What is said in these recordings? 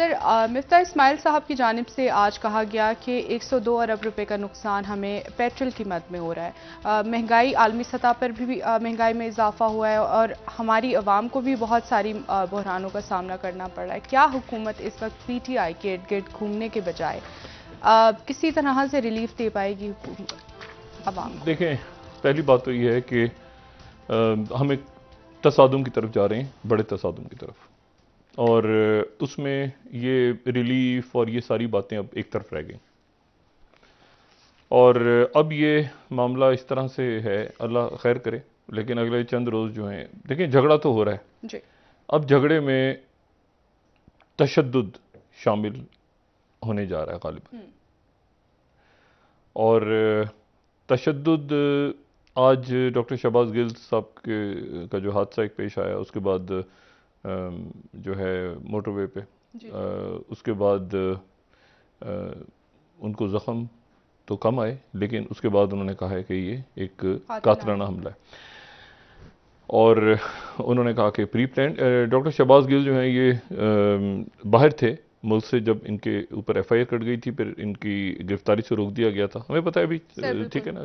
Sir मिफ्ता Ismail साहब की जानब से आज कहा गया कि 102 अरब रुपए का नुकसान हमें पेट्रोल कीमत में हो रहा है महंगाई आलमी सतह पर भी, भी महंगाई में इजाफा हुआ है और हमारी आवाम को भी बहुत सारी बहरानों का सामना करना पड़ रहा है क्या हुकूमत इस वक्त पी टी आई के इर्द गिर्द घूमने के बजाय किसी तरह से रिलीफ दे पाएगी आवाम देखें पहली बात तो यह है कि हम एक तसादम की तरफ जा रहे हैं बड़े तसादम की तरफ और उसमें ये रिलीफ और ये सारी बातें अब एक तरफ रह गई और अब ये मामला इस तरह से है अल्लाह खैर करे लेकिन अगले चंद रोज़ जो हैं देखिए झगड़ा तो हो रहा है जी अब झगड़े में तशद शामिल होने जा रहा है गालिब हम्म। और तशद आज डॉक्टर शहबाज गिल साहब के का जो हादसा एक पेश आया उसके बाद जो है मोटरवे पे आ, उसके बाद आ, उनको ज़ख़म तो कम आए लेकिन उसके बाद उन्होंने कहा है कि ये एक कातराना हमला है और उन्होंने कहा कि pre plan doctor Shahbaz Gill जो हैं ये आ, बाहर थे मुल्क से जब इनके ऊपर एफ आई आर कट गई थी फिर इनकी गिरफ्तारी से रोक दिया गया था हमें पता है अभी ठीक है ना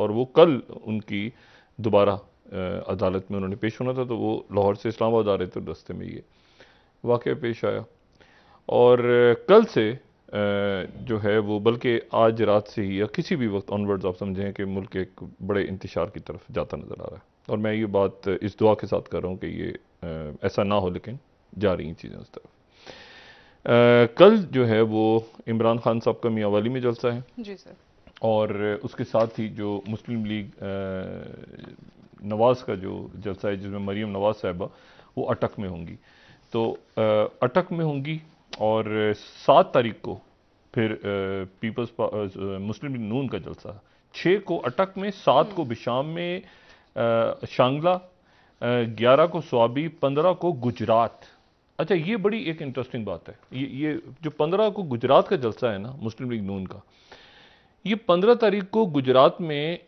और वो कल उनकी दोबारा अदालत में उन्होंने पेश होना था तो वो लाहौर से इस्लामाबाद आ रहे थे रस्ते में ये वाक़ पेश आया और कल से जो है वो बल्कि आज रात से ही या किसी भी वक्त ऑनवर्ड्स आप समझें कि मुल्क एक बड़े इंतशार की तरफ जाता नज़र आ रहा है और मैं ये बात इस दुआ के साथ कर रहा हूँ कि ये ऐसा ना हो लेकिन जा रही हैं चीज़ें उस तरफ कल जो है वो इमरान खान साहब का मियाँ वाली में जलसा है जी सर और उसके साथ ही जो मुस्लिम लीग नवाज़ का जो जलसा है जिसमें मरीम नवाज़ साहबा वो अटक में होंगी तो अटक में होंगी और सात तारीख को फिर पीपल्स मुस्लिम लीग नून का जलसा छः को अटक में सात को बिशाम हम्म। में शांगला ग्यारह को स्वाबी पंद्रह को गुजरात अच्छा ये बड़ी एक इंटरेस्टिंग बात है ये ये जो पंद्रह को गुजरात का जलसा है ना मुस्लिम लीग नून का ये पंद्रह तारीख को गुजरात में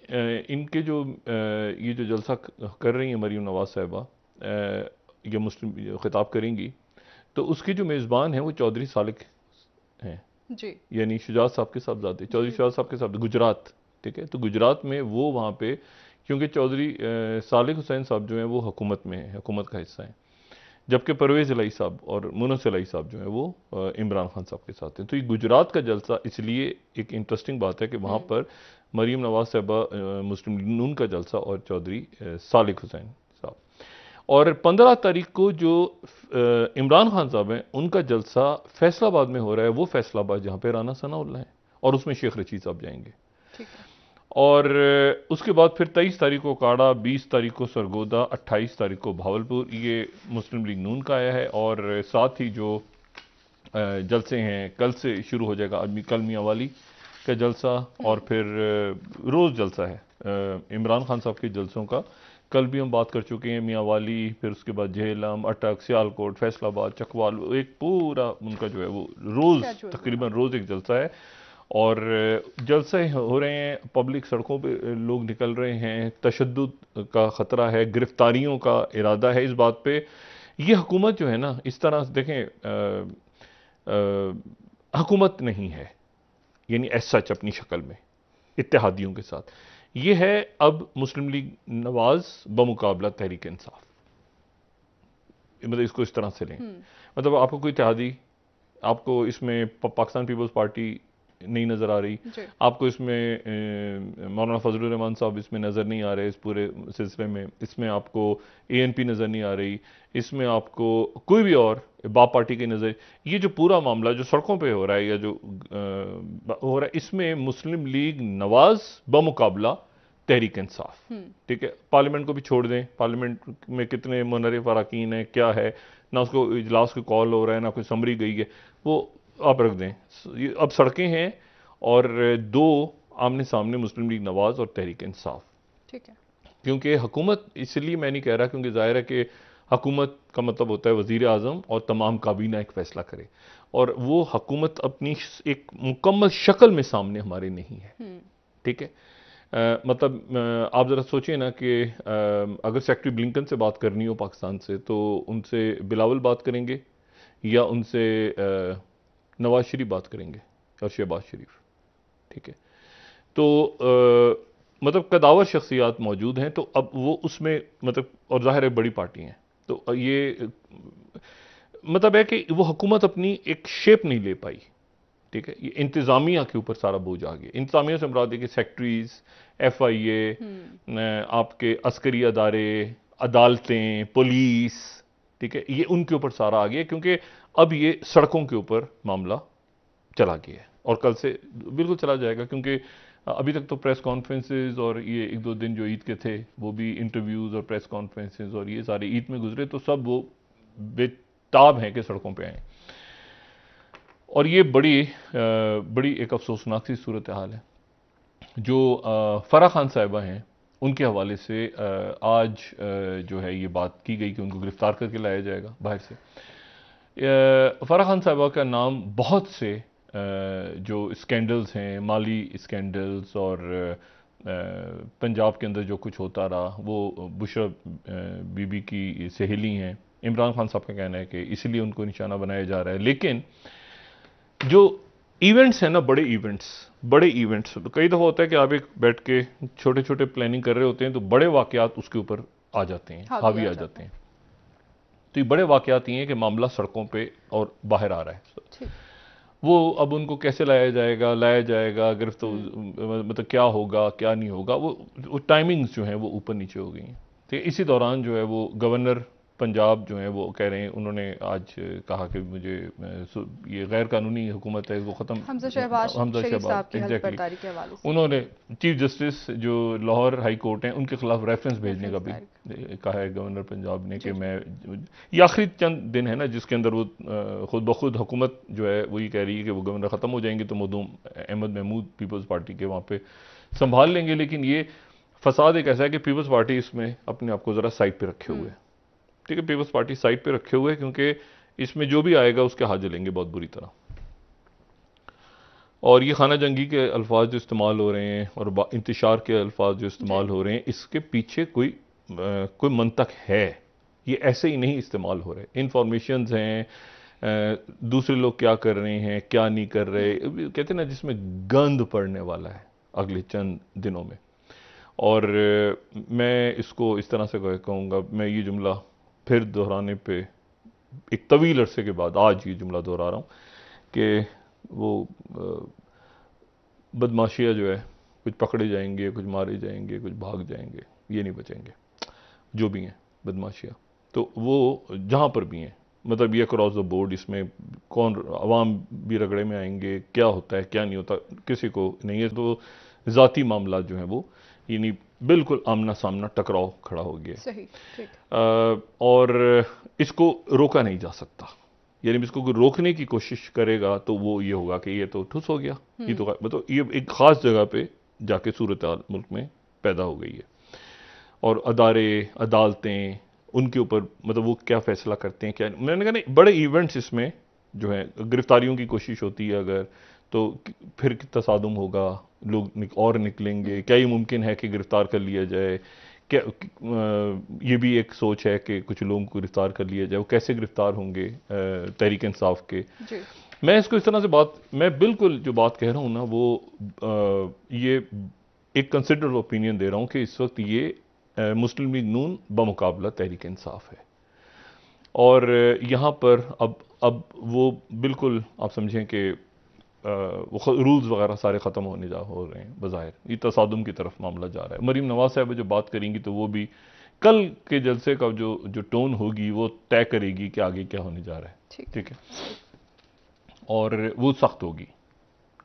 इनके जो ये जो जलसा कर रही हैं मरीम नवाज़ साहबा ये मुस्लिम खिताब करेंगी तो उसके जो मेज़बान हैं वो चौधरी सालिक हैं जी यानी शुजात साहब के साहबजादे चौधरी शुजात साहब के साहब गुजरात ठीक है तो गुजरात में वो वहाँ पे क्योंकि चौधरी सालिक हुसैन साहब जो हैं वो हुकूमत में हैं हुकूमत का हिस्सा हैं जबकि परवेज़ अलाई साहब और मुनस अलाई साहब जो हैं वो इमरान खान साहब के साथ हैं तो ये गुजरात का जलसा इसलिए एक इंटरेस्टिंग बात है कि वहाँ हम्म। पर मरीम नवाज साहबा मुस्लिम नून का जलसा और चौधरी सालिक हुसैन साहब और पंद्रह तारीख को जो इमरान खान साहब हैं उनका जलसा फैसलाबाद में हो रहा है वो फैसलाबाद जहाँ पर राना सनाउल्ला है और उसमें शेख रशीद साहब जाएंगे और उसके बाद फिर तेईस तारीख को काड़ा बीस तारीख को सरगोदा अट्ठाईस तारीख को भावलपुर ये मुस्लिम लीग नून का आया है और साथ ही जो जलसे हैं कल से शुरू हो जाएगा आदमी कल मियाँ वाली का जलसा और फिर रोज़ जलसा है इमरान खान साहब के जलसों का कल भी हम बात कर चुके हैं मियाँ वाली फिर उसके बाद झेलम अटक सियालकोट फैसलाबाद चकवाल एक पूरा उनका जो है वो रोज़ तकरीबन रोज़ एक जलसा है और जलसे हो रहे हैं पब्लिक सड़कों पे लोग निकल रहे हैं तशद का ख़तरा है गिरफ़्तारियों का इरादा है इस बात पे ये हुकूमत जो है ना इस तरह से देखें हुकूमत नहीं है यानी एस सच अपनी शक्ल में इतिहादियों के साथ ये है अब मुस्लिम लीग नवाज बमुकाबला तहरीक इंसाफ मतलब इसको इस तरह से लें हम्म। मतलब आपको कोई इतिहादी आपको इसमें पाकिस्तान पीपल्स पार्टी नहीं नज़र आ रही आपको इसमें मौलाना फजलरहमान साहब इसमें नज़र नहीं आ रहे इस पूरे सिलसिले में इसमें आपको ए एन पी नज़र नहीं आ रही इसमें आपको कोई भी और बाप पार्टी की नज़र ये जो पूरा मामला जो सड़कों पे हो रहा है या जो आ, हो रहा है इसमें मुस्लिम लीग नवाज बमुकाबला तहरीक इंसाफ हम्म। ठीक है पार्लियामेंट को भी छोड़ दें पार्लियामेंट में कितने मनर अरकान हैं क्या है ना उसको इजलास को कॉल हो रहा है ना कोई समरी गई है वो आप रख दें अब सड़कें हैं और दो आमने सामने मुस्लिम लीग नवाज़ और तहरीक इंसाफ ठीक है क्योंकि हुकूमत इसलिए मैं नहीं कह रहा क्योंकि ज़ाहिर है कि हकूमत का मतलब होता है वजीर अजम और तमाम काबीना एक फ़ैसला करे और वो हकूमत अपनी एक मुकम्मल शक्ल में सामने हमारे नहीं है हम्म। ठीक है आ, मतलब आप ज़रा सोचिए ना कि अगर सेक्रेटरी ब्लिंकन से बात करनी हो पाकिस्तान से तो उनसे बिलावल बात करेंगे या उनसे नवाज शरीफ बात करेंगे और शहबाज शरीफ ठीक है तो आ, मतलब कदावर शख्सियात मौजूद हैं तो अब वो उसमें मतलब और ज़ाहिर है बड़ी पार्टी हैं तो ये मतलब है कि वो हुकूमत अपनी एक शेप नहीं ले पाई ठीक है ये इंतज़ामिया के ऊपर सारा बोझ आ गया इंतज़ामिया से मुराद है कि सेक्ट्रीज एफ आई ए हम्म। आपके अस्करी अदारे अदालतें पुलिस ठीक है ये उनके ऊपर सारा आ गया क्योंकि अब ये सड़कों के ऊपर मामला चला गया है और कल से बिल्कुल चला जाएगा क्योंकि अभी तक तो प्रेस कॉन्फ्रेंसेस और ये एक दो दिन जो ईद के थे वो भी इंटरव्यूज़ और प्रेस कॉन्फ्रेंसेस और ये सारे ईद में गुजरे तो सब वो बेताब हैं कि सड़कों पे आए और ये बड़ी बड़ी एक अफसोसनाक सी सूरत हाल है जो फराह खान साहिबा हैं उनके हवाले से आज जो है ये बात की गई कि उनको गिरफ़्तार करके लाया जाएगा बाहर से फ़रा खान साहबा का नाम बहुत से जो स्कैंडल्स हैं माली स्कैंडल्स और पंजाब के अंदर जो कुछ होता रहा वो बुशरा बीबी की सहेली हैं इमरान खान साहब का कहना है कि इसलिए उनको निशाना बनाया जा रहा है लेकिन जो इवेंट्स हैं ना बड़े इवेंट्स बड़े इवेंट्स तो कई दफ़ा होता है कि आप एक बैठ के छोटे छोटे प्लानिंग कर रहे होते हैं तो बड़े वाकयात उसके ऊपर आ जाते हैं हावी, हावी आ जाते हैं तो ये बड़े वाकयात ये हैं कि मामला सड़कों पे और बाहर आ रहा है वो अब उनको कैसे लाया जाएगा लाया जाएगा गिरफ्त तो हम्म। मतलब क्या होगा क्या नहीं होगा वो, वो टाइमिंग्स जो हैं वो ऊपर नीचे हो गई हैं ठीक तो है इसी दौरान जो है वो गवर्नर पंजाब जो है वो कह रहे हैं उन्होंने आज कहा कि मुझे ये गैर कानूनी हुकूमत है इसको ख़त्म हमजा शहबाज हमजा एग्जैक्टली उन्होंने चीफ जस्टिस जो लाहौर हाई कोर्ट है उनके खिलाफ रेफरेंस भेजने का भी कहा है गवर्नर पंजाब ने कि मैं ये आखिरी चंद दिन है ना जिसके अंदर वो खुद ब खुद हुकूमत जो है वो ये कह रही है कि वो गवर्नर ख़त्म हो जाएंगे तो मदूम अहमद महमूद पीपल्स पार्टी के वहाँ पर संभाल लेंगे लेकिन ये फसाद एक ऐसा है कि पीपल्स पार्टी इसमें अपने आप को ज़रा साइड पर रखे हुए हम्म। हैं ठीक है पीपल्स पार्टी साइड पे रखे हुए क्योंकि इसमें जो भी आएगा उसके हाथ जलेंगे बहुत बुरी तरह और ये खाना जंगी के अल्फाज जो इस्तेमाल हो रहे हैं और इंतशार के अल्फाज जो इस्तेमाल हो रहे हैं इसके पीछे कोई आ, कोई मंतक है ये ऐसे ही नहीं इस्तेमाल हो रहे इंफॉर्मेशन हैं दूसरे लोग क्या कर रहे हैं क्या नहीं कर रहे कहते ना जिसमें गंद पड़ने वाला है अगले चंद दिनों में और मैं इसको इस तरह से कहूँगा मैं ये जुमला फिर दोहराने पे एक तवील अरसे के बाद आज ये जुमला दोहरा रहा हूँ कि वो बदमाशियाँ जो है कुछ पकड़े जाएंगे कुछ मारे जाएंगे कुछ भाग जाएंगे ये नहीं बचेंगे जो भी हैं बदमाशियाँ तो वो जहाँ पर भी हैं मतलब ये क्रॉस द बोर्ड इसमें कौन आवाम भी रगड़े में आएंगे क्या होता है क्या नहीं होता किसी को नहीं है तो ज़ाती मामला जो हैं वो यानी बिल्कुल आमना सामना टकराव खड़ा हो गया सही, आ, और इसको रोका नहीं जा सकता यानी इसको रोकने की कोशिश करेगा तो वो ये होगा कि ये तो ठुस हो गया ये तो हम्म। मतलब ये एक ख़ास जगह पे जाके सूरत मुल्क में पैदा हो गई है और अदारे अदालतें उनके ऊपर मतलब वो क्या फैसला करते हैं क्या मैंने कहा नहीं बड़े इवेंट्स इसमें जो है गिरफ्तारियों की कोशिश होती है अगर तो फिर तसादम होगा लोग निक, और निकलेंगे क्या ये मुमकिन है कि गिरफ्तार कर लिया जाए क्या ये भी एक सोच है कि कुछ लोगों को गिरफ्तार कर लिया जाए वो कैसे गिरफ्तार होंगे तहरीक इंसाफ के मैं इसको इस तरह से बात मैं बिल्कुल जो बात कह रहा हूँ ना वो आ, ये एक कंसिडर्ड ओपिनियन दे रहा हूँ कि इस वक्त ये आ, मुस्लिम लीग नून बामकाबला तहरीक इंसाफ है और यहाँ पर अब अब वो बिल्कुल आप समझें कि वो रूल्स वगैरह सारे ख़त्म होने जा हो रहे हैं बाहिर ये तसादम की तरफ मामला जा रहा है मरीम नवाज साहब जो बात करेंगी तो वो भी कल के जलसे का जो जो टोन होगी वो तय करेगी कि आगे क्या होने जा रहा है ठीक है और वो सख्त होगी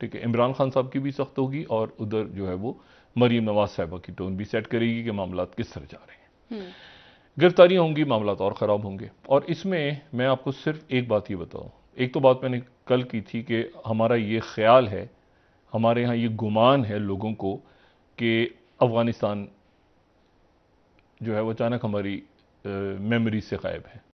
ठीक है इमरान खान साहब की भी सख्त होगी और उधर जो है वो मरीम नवाज साहबा की टोन भी सेट करेगी कि मामला किस तरह जा रहे हैं हम्म। गिरफ्तारियाँ होंगी मामला और ख़राब होंगे और इसमें मैं आपको सिर्फ एक बात ये बताऊँ एक तो बात मैंने कल की थी कि हमारा ये ख्याल है हमारे यहाँ ये गुमान है लोगों को कि अफ़गानिस्तान जो है वो अचानक हमारी मेमोरी से गायब है